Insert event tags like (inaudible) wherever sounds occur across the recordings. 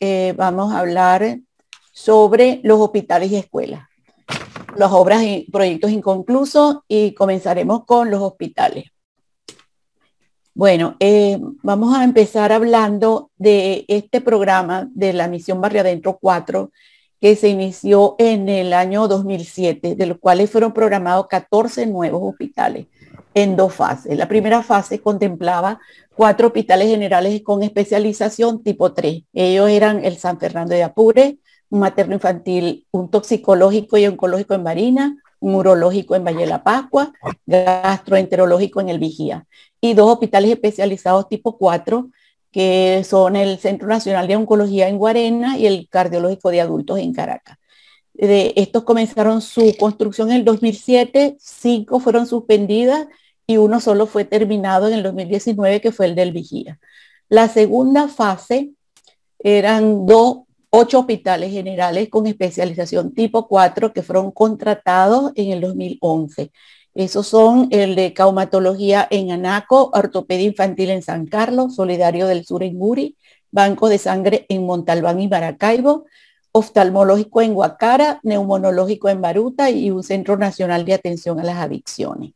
Eh, vamos a hablar sobre los hospitales y escuelas, las obras y proyectos inconclusos y comenzaremos con los hospitales. Bueno, eh, vamos a empezar hablando de este programa de la misión Barrio Adentro 4 que se inició en el año 2007, de los cuales fueron programados 14 nuevos hospitales en dos fases. La primera fase contemplaba cuatro hospitales generales con especialización tipo 3. Ellos eran el San Fernando de Apure, un materno infantil, un toxicológico y oncológico en Marina, un urológico en Valle de la Pascua, gastroenterológico en El Vigía y dos hospitales especializados tipo 4 que son el Centro Nacional de Oncología en Guarena y el Cardiológico de Adultos en Caracas. De estos comenzaron su construcción en el 2007, cinco fueron suspendidas y uno solo fue terminado en el 2019, que fue el del Vigía. La segunda fase eran dos, ocho hospitales generales con especialización tipo 4 que fueron contratados en el 2011. Esos son el de caumatología en Anaco, ortopedia infantil en San Carlos, Solidario del Sur en Muri, Banco de Sangre en Montalbán y Maracaibo, oftalmológico en Guacara, neumonológico en Baruta y un Centro Nacional de Atención a las Adicciones.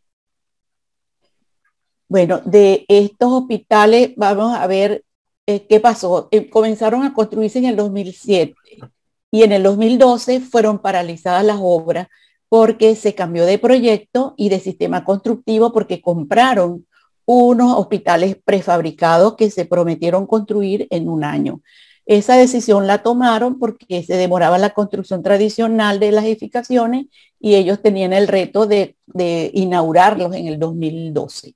Bueno, de estos hospitales vamos a ver eh, qué pasó. Eh, comenzaron a construirse en el 2007 y en el 2012 fueron paralizadas las obras porque se cambió de proyecto y de sistema constructivo porque compraron unos hospitales prefabricados que se prometieron construir en un año. Esa decisión la tomaron porque se demoraba la construcción tradicional de las edificaciones y ellos tenían el reto de inaugurarlos en el 2012.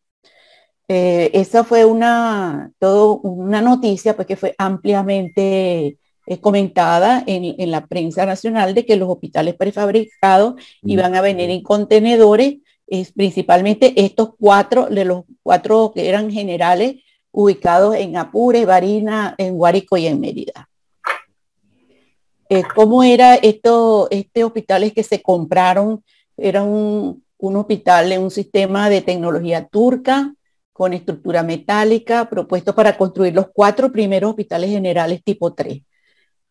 Eh, esa fue una, una noticia porque que fue ampliamente eh, comentada en, la prensa nacional de que los hospitales prefabricados mm. iban a venir mm. en contenedores, es, principalmente estos cuatro, de los cuatro que eran generales, ubicados en Apure, Barina, en Guárico y en Mérida. Eh, ¿Cómo era estos este hospitales que se compraron? Era un, un hospital en un sistema de tecnología turca, con estructura metálica, propuesto para construir los cuatro primeros hospitales generales tipo 3,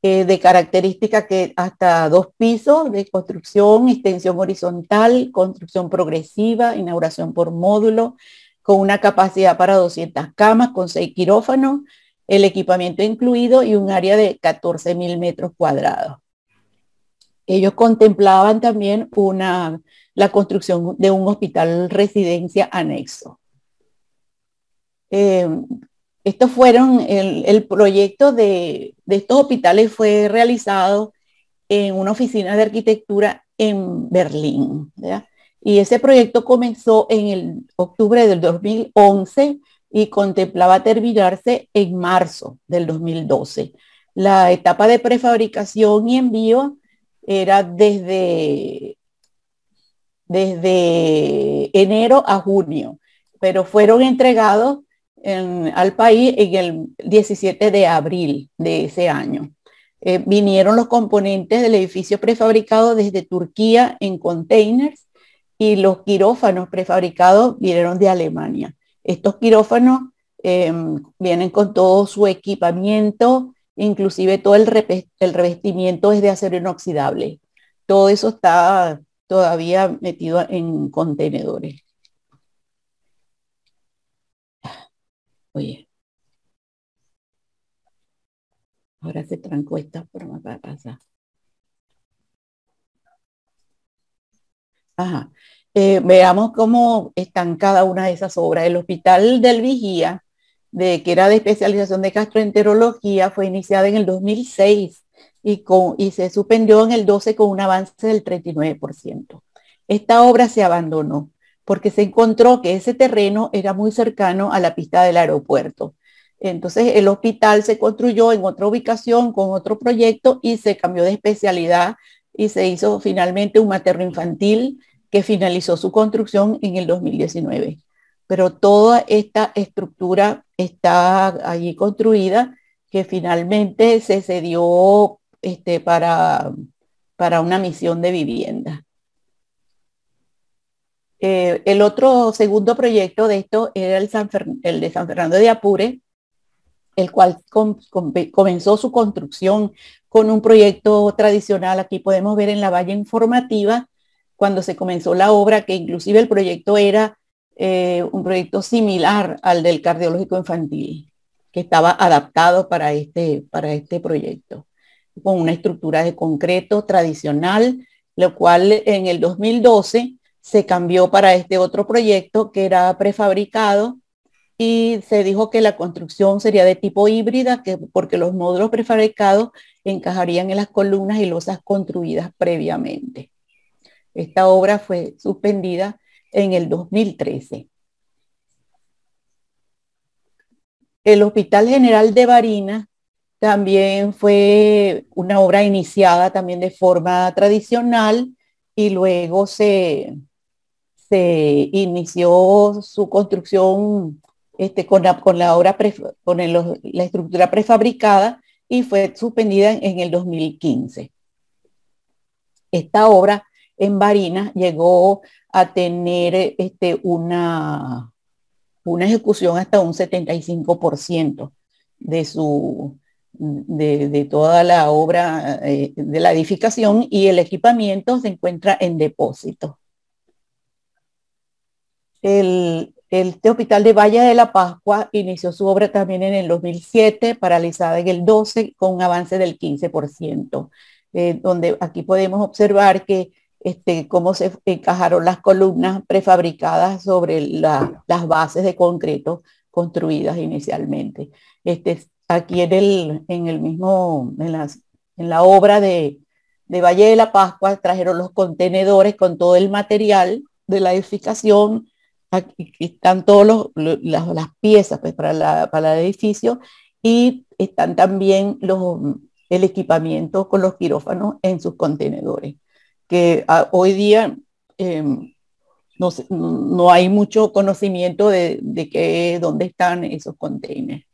eh, de característica que hasta dos pisos de construcción, extensión horizontal, construcción progresiva, inauguración por módulo, con una capacidad para 200 camas, con seis quirófanos, el equipamiento incluido y un área de 14.000 metros cuadrados. Ellos contemplaban también una, la construcción de un hospital residencia anexo. Eh, estos fueron, el, proyecto de, estos hospitales fue realizado en una oficina de arquitectura en Berlín. Y ese proyecto comenzó en el octubre del 2011 y contemplaba terminarse en marzo del 2012. La etapa de prefabricación y envío era desde, desde enero a junio, pero fueron entregados al país en el 17 de abril de ese año. Eh, vinieron los componentes del edificio prefabricado desde Turquía en containers y los quirófanos prefabricados vinieron de Alemania. Estos quirófanos em, vienen con todo su equipamiento, inclusive todo el revestimiento es de acero inoxidable. Todo eso está todavía metido en contenedores. Oye. Ahora se trancó esta forma para pasar. Ajá. Eh, veamos cómo están cada una de esas obras. El Hospital del Vigía, de, que era de especialización de gastroenterología, fue iniciada en el 2006 y, con, y se suspendió en el 12 con un avance del 39%. Esta obra se abandonó porque se encontró que ese terreno era muy cercano a la pista del aeropuerto. Entonces el hospital se construyó en otra ubicación con otro proyecto y se cambió de especialidad y se hizo finalmente un materno infantil que finalizó su construcción en el 2019. Pero toda esta estructura está allí construida que finalmente se cedió este, para, para una misión de vivienda. Eh, el otro segundo proyecto de esto era el, de San Fernando de Apure, el cual comenzó su construcción con un proyecto tradicional. Aquí podemos ver en la valla informativa cuando se comenzó la obra, que inclusive el proyecto era eh, un proyecto similar al del cardiológico infantil, que estaba adaptado para este, para este proyecto, con una estructura de concreto tradicional, lo cual en el 2012 se cambió para este otro proyecto que era prefabricado y se dijo que la construcción sería de tipo híbrida que, porque los módulos prefabricados encajarían en las columnas y losas construidas previamente. Esta obra fue suspendida en el 2013. El Hospital General de Barina también fue una obra iniciada también de forma tradicional y luego se, se inició su construcción este, con, la, obra la estructura prefabricada y fue suspendida en, el 2015. Esta obra en Barinas llegó a tener este, una, una ejecución hasta un 75% de su de, toda la obra eh, de la edificación y el equipamiento se encuentra en depósito el, este hospital de Valle de la Pascua inició su obra también en el 2007, paralizada en el 12, con un avance del 15%, eh, donde aquí podemos observar que este, cómo se encajaron las columnas prefabricadas sobre las bases de concreto construidas inicialmente. Este, aquí en el, en el mismo, en, las, en la obra de, de Valle de la Pascua trajeron los contenedores con todo el material de la edificación, aquí están todas las, piezas pues, para, para el edificio y están también los, el equipamiento con los quirófanos en sus contenedores, que ah, hoy día em, no, hay mucho conocimiento de, de dónde están esos contenedores.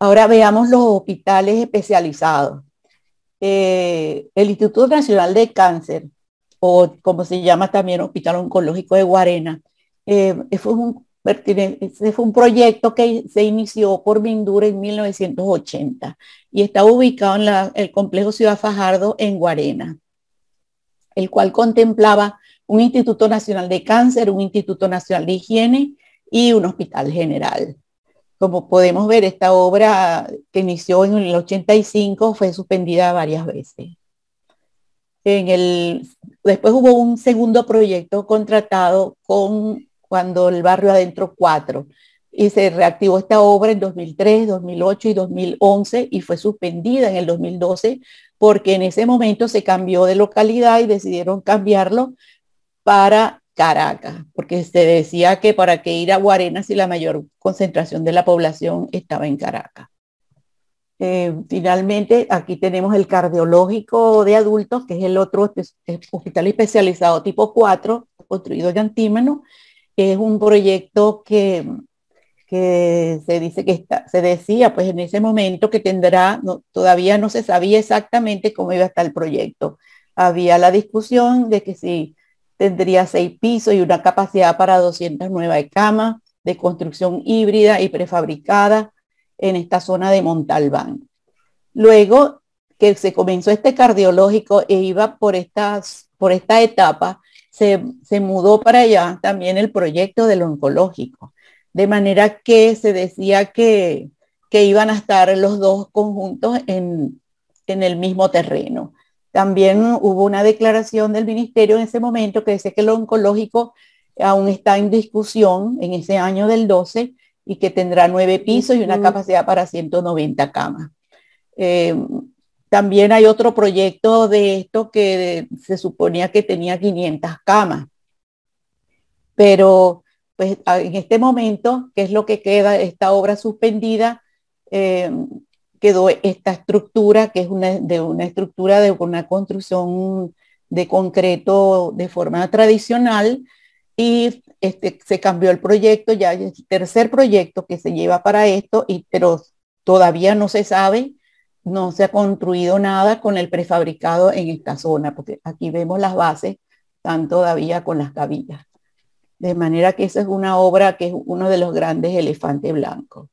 Ahora veamos los hospitales especializados. Eh, el Instituto Nacional de Cáncer o como se llama también Hospital Oncológico de Guarena. Eh, fue, un, proyecto que se inició por Mindura en 1980 y está ubicado en el complejo Ciudad Fajardo en Guarena, el cual contemplaba un Instituto Nacional de Cáncer, un Instituto Nacional de Higiene y un hospital general. Como podemos ver, esta obra que inició en el 85 fue suspendida varias veces. En el, después hubo un segundo proyecto contratado con cuando el barrio adentro 4 y se reactivó esta obra en 2003, 2008 y 2011 y fue suspendida en el 2012 porque en ese momento se cambió de localidad y decidieron cambiarlo para Caracas, porque se decía que para qué ir a Guarenas si la mayor concentración de la población estaba en Caracas. Eh, finalmente, aquí tenemos el cardiológico de adultos, que es el otro hospital especializado tipo 4, construido en que Es un proyecto que, se dice que se decía pues en ese momento que tendrá, todavía no se sabía exactamente cómo iba a estar el proyecto. Había la discusión de que si tendría seis pisos y una capacidad para 209 camas de construcción híbrida y prefabricada en esta zona de Montalbán. Luego que se comenzó este cardiológico e iba por, estas, por esta etapa, se, mudó para allá también el proyecto del oncológico. De manera que se decía que, iban a estar los dos conjuntos en, el mismo terreno. También hubo una declaración del ministerio en ese momento que decía que lo oncológico aún está en discusión en ese año del 12 y que tendrá nueve pisos y una capacidad para 190 camas. Eh, también hay otro proyecto de esto que se suponía que tenía 500 camas, pero pues en este momento, que es lo que queda, esta obra suspendida, eh, quedó esta estructura, que es una, de una estructura de una construcción de concreto de forma tradicional, y este, se cambió el proyecto, ya es el tercer proyecto que se lleva para esto, y, pero todavía no se sabe, no se ha construido nada con el prefabricado en esta zona, porque aquí vemos las bases, están todavía con las cabillas. De manera que esa es una obra que es uno de los grandes elefantes blancos.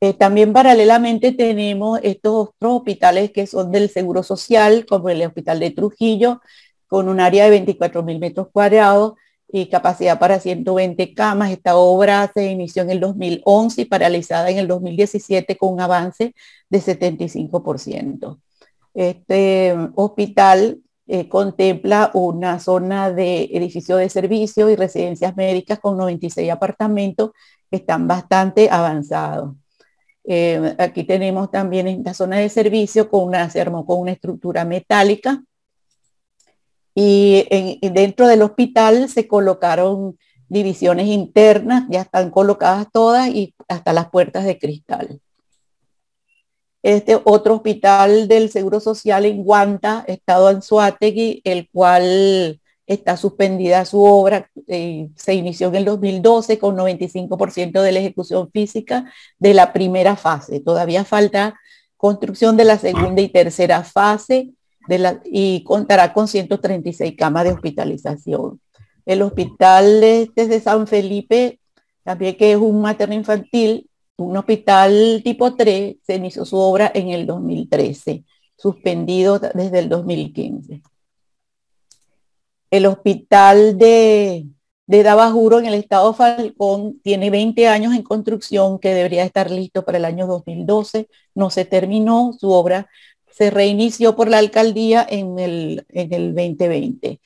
Eh, también paralelamente tenemos estos otros hospitales que son del Seguro Social, como el Hospital de Trujillo, con un área de 24.000 metros cuadrados, y capacidad para 120 camas. Esta obra se inició en el 2011 y paralizada en el 2017 con un avance de 75%. Este hospital eh, contempla una zona de edificio de servicio y residencias médicas con 96 apartamentos que están bastante avanzados. Eh, aquí tenemos también esta zona de servicio con una, se con una estructura metálica y, dentro del hospital se colocaron divisiones internas, ya están colocadas todas y hasta las puertas de cristal. Este otro hospital del Seguro Social en Guanta, estado Anzuategui, el cual está suspendida su obra, eh, se inició en el 2012 con 95% de la ejecución física de la primera fase. Todavía falta construcción de la segunda y tercera fase y contará con 136 camas de hospitalización. El hospital desde San Felipe, también que es un materno infantil, un hospital tipo 3, se inició su obra en el 2013, suspendido desde el 2015. El hospital de, de Dabajuro en el estado Falcón tiene 20 años en construcción que debería estar listo para el año 2012. No se terminó su obra, se reinició por la alcaldía en el, 2020.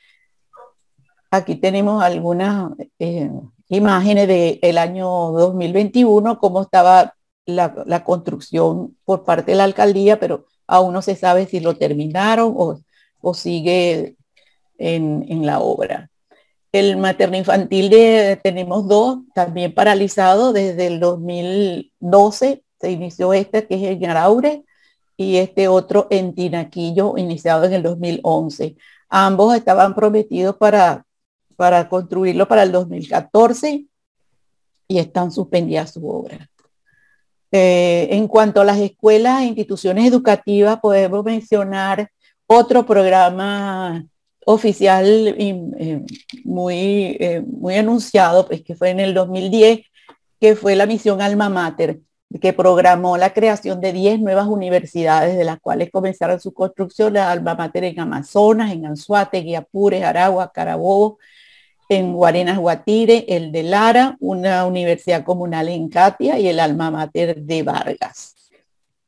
Aquí tenemos algunas eh, imágenes del año 2021, cómo estaba la, construcción por parte de la alcaldía, pero aún no se sabe si lo terminaron o, sigue en, la obra. El materno-infantil tenemos dos, también paralizado desde el 2012, se inició este que es el Garaure, y este otro en Tinaquillo, iniciado en el 2011. Ambos estaban prometidos para, para construirlo para el 2014 y están suspendidas su obra. Eh, en cuanto a las escuelas e instituciones educativas, podemos mencionar otro programa oficial eh, muy, eh, muy anunciado, pues que fue en el 2010, que fue la misión Alma Mater que programó la creación de 10 nuevas universidades, de las cuales comenzaron su construcción la alma mater en Amazonas, en Anzuate, Guiapures, Aragua, Carabobo, en Guarenas, Guatire, el de Lara, una universidad comunal en Catia y el alma mater de Vargas.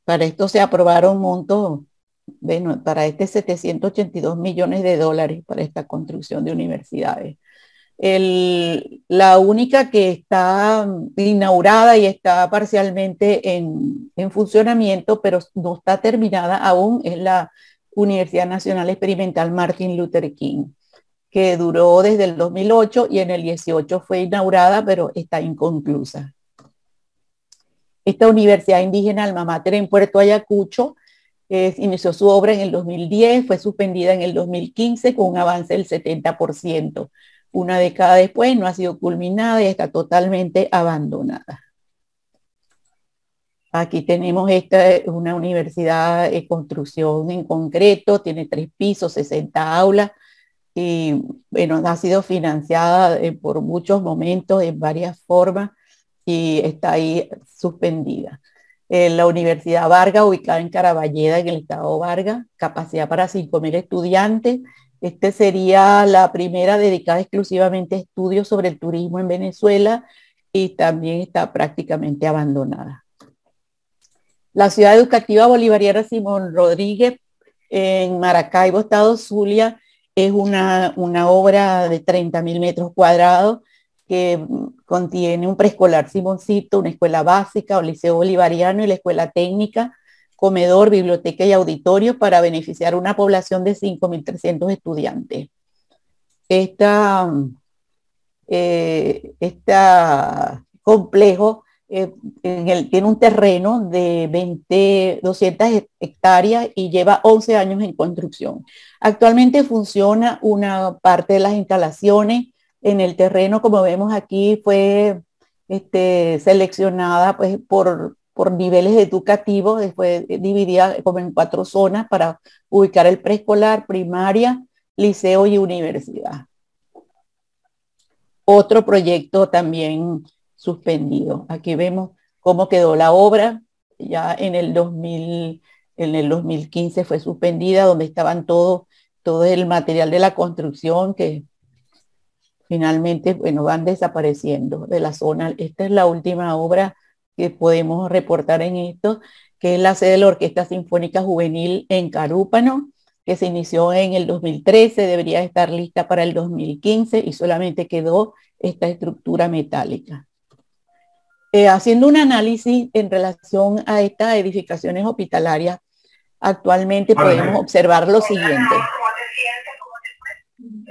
Para esto se aprobaron montos, bueno, para este 782 millones de dólares para esta construcción de universidades la única que está inaugurada y está parcialmente en, funcionamiento, pero no está terminada aún, es la Universidad Nacional Experimental Martin Luther King, que duró desde el 2008 y en el 18 fue inaugurada, pero está inconclusa. Esta Universidad Indígena Almamater en Puerto Ayacucho inició su obra en el 2010, fue suspendida en el 2015 con un avance del 70%. Una década después no ha sido culminada y está totalmente abandonada. Aquí tenemos esta, una universidad de construcción en concreto, tiene tres pisos, 60 aulas y bueno, ha sido financiada eh, por muchos momentos en varias formas y está ahí suspendida. Eh, la Universidad Vargas, ubicada en Caraballeda, en el estado Vargas, capacidad para 5.000 estudiantes este sería la primera dedicada exclusivamente a estudios sobre el turismo en Venezuela y también está prácticamente abandonada. La ciudad educativa bolivariana Simón Rodríguez en Maracaibo, Estado Zulia, es una, una obra de 30.000 metros cuadrados que contiene un preescolar Simoncito, una escuela básica, un liceo bolivariano y la escuela técnica comedor, biblioteca y auditorio para beneficiar a una población de 5.300 estudiantes. Esta, eh, complejo eh, tiene un terreno de 20, 200 hectáreas y lleva 11 años en construcción. Actualmente funciona una parte de las instalaciones en el terreno, como vemos aquí, fue este, seleccionada pues, por, por niveles educativos, después eh, dividida eh, como en cuatro zonas para ubicar el preescolar, primaria, liceo y universidad. Otro proyecto también suspendido. Aquí vemos cómo quedó la obra. Ya en el, 2015 fue suspendida, donde estaban todo, todo el material de la construcción que finalmente bueno, van desapareciendo de la zona. Esta es la última obra que podemos reportar en esto, que es la sede de la Orquesta Sinfónica Juvenil en Carúpano, que se inició en el 2013, debería estar lista para el 2015 y solamente quedó esta estructura metálica. Eh, haciendo un análisis en relación a estas edificaciones hospitalarias, actualmente podemos observar lo siguiente.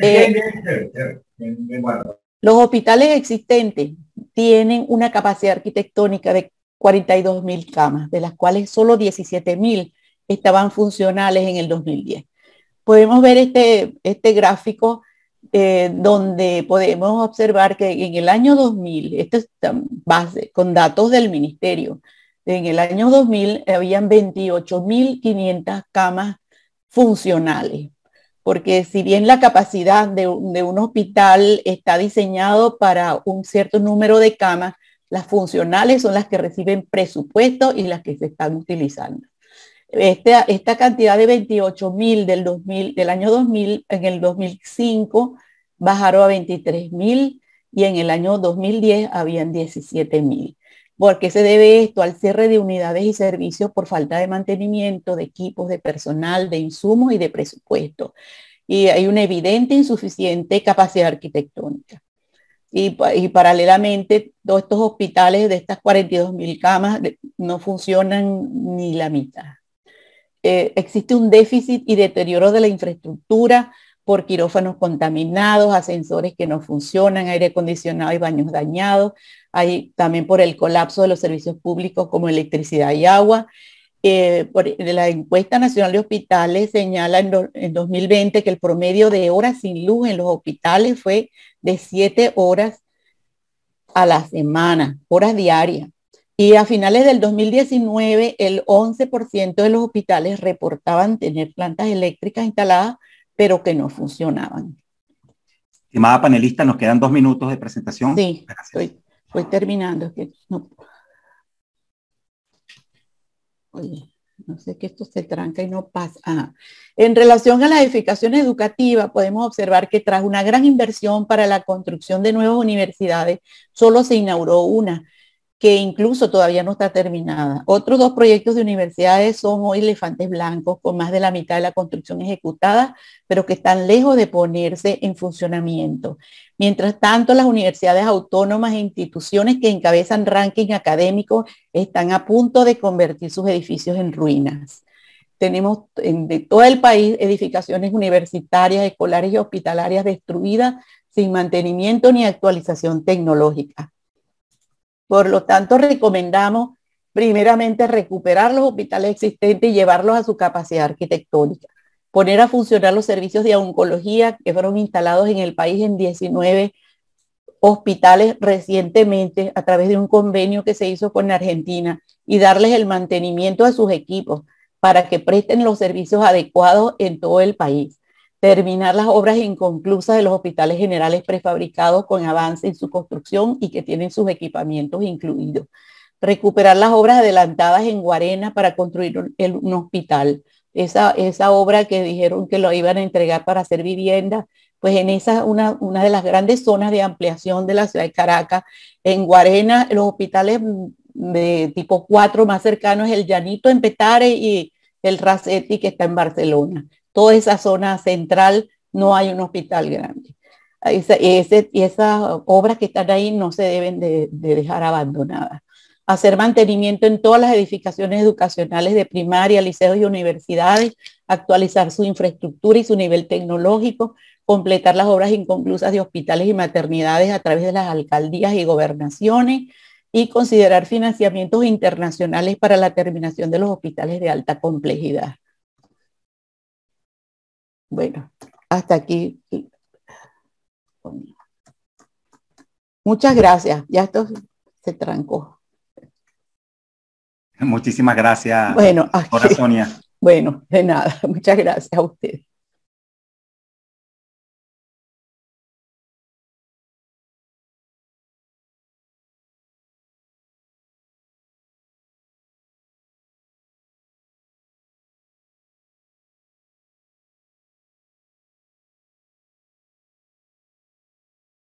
Eh, los hospitales existentes tienen una capacidad arquitectónica de 42.000 camas, de las cuales solo 17.000 estaban funcionales en el 2010. Podemos ver este, este gráfico eh, donde podemos observar que en el año 2000, esto es con datos del ministerio, en el año 2000 habían 28.500 camas funcionales porque si bien la capacidad de, un hospital está diseñado para un cierto número de camas, las funcionales son las que reciben presupuesto y las que se están utilizando. esta cantidad de 28 mil del, del año 2000, en el 2005 bajaron a 23 mil y en el año 2010 habían 17 mil. ¿Por qué se debe esto? Al cierre de unidades y servicios por falta de mantenimiento, de equipos, de personal, de insumos y de presupuesto. Y hay una evidente insuficiente capacidad arquitectónica. Y, paralelamente, todos estos hospitales de estas 42 mil camas no funcionan ni la mitad. Eh, existe un déficit y deterioro de la infraestructura por quirófanos contaminados, ascensores que no funcionan, aire acondicionado y baños dañados, hay también por el colapso de los servicios públicos como electricidad y agua. Eh, la encuesta nacional de hospitales señala en, 2020 que el promedio de horas sin luz en los hospitales fue de 7 horas a la semana, horas diarias. Y a finales del 2019, el 11% de los hospitales reportaban tener plantas eléctricas instaladas, pero que no funcionaban. Estimada panelista, nos quedan dos minutos de presentación. Sí, Voy terminando. Que no. Oye, no sé que esto se tranca y no pasa. En relación a la edificación educativa, podemos observar que tras una gran inversión para la construcción de nuevas universidades, solo se inauguró una que incluso todavía no está terminada. Otros dos proyectos de universidades son hoy elefantes blancos, con más de la mitad de la construcción ejecutada, pero que están lejos de ponerse en funcionamiento. Mientras tanto, las universidades autónomas e instituciones que encabezan ranking académico están a punto de convertir sus edificios en ruinas. Tenemos en, de todo el país edificaciones universitarias, escolares y hospitalarias destruidas sin mantenimiento ni actualización tecnológica. Por lo tanto, recomendamos primeramente recuperar los hospitales existentes y llevarlos a su capacidad arquitectónica, poner a funcionar los servicios de oncología que fueron instalados en el país en 19 hospitales recientemente a través de un convenio que se hizo con Argentina y darles el mantenimiento a sus equipos para que presten los servicios adecuados en todo el país terminar las obras inconclusas de los hospitales generales prefabricados con avance en su construcción y que tienen sus equipamientos incluidos, recuperar las obras adelantadas en Guarena para construir un, hospital. Esa, obra que dijeron que lo iban a entregar para hacer vivienda, pues en esa una, una de las grandes zonas de ampliación de la ciudad de Caracas, en Guarena, los hospitales de tipo 4 más cercanos, el Llanito en Petare y el Racetti que está en Barcelona toda esa zona central no hay un hospital grande. y esas obras que están ahí no se deben de dejar abandonadas. Hacer mantenimiento en todas las edificaciones educacionales de primaria, liceos y universidades, actualizar su infraestructura y su nivel tecnológico, completar las obras inconclusas de hospitales y maternidades a través de las alcaldías y gobernaciones y considerar financiamientos internacionales para la terminación de los hospitales de alta complejidad. Bueno, hasta aquí. Muchas gracias. Ya esto se trancó. Muchísimas gracias. Bueno, aquí, Sonia. Bueno, de nada. (laughs) Muchas gracias a ustedes.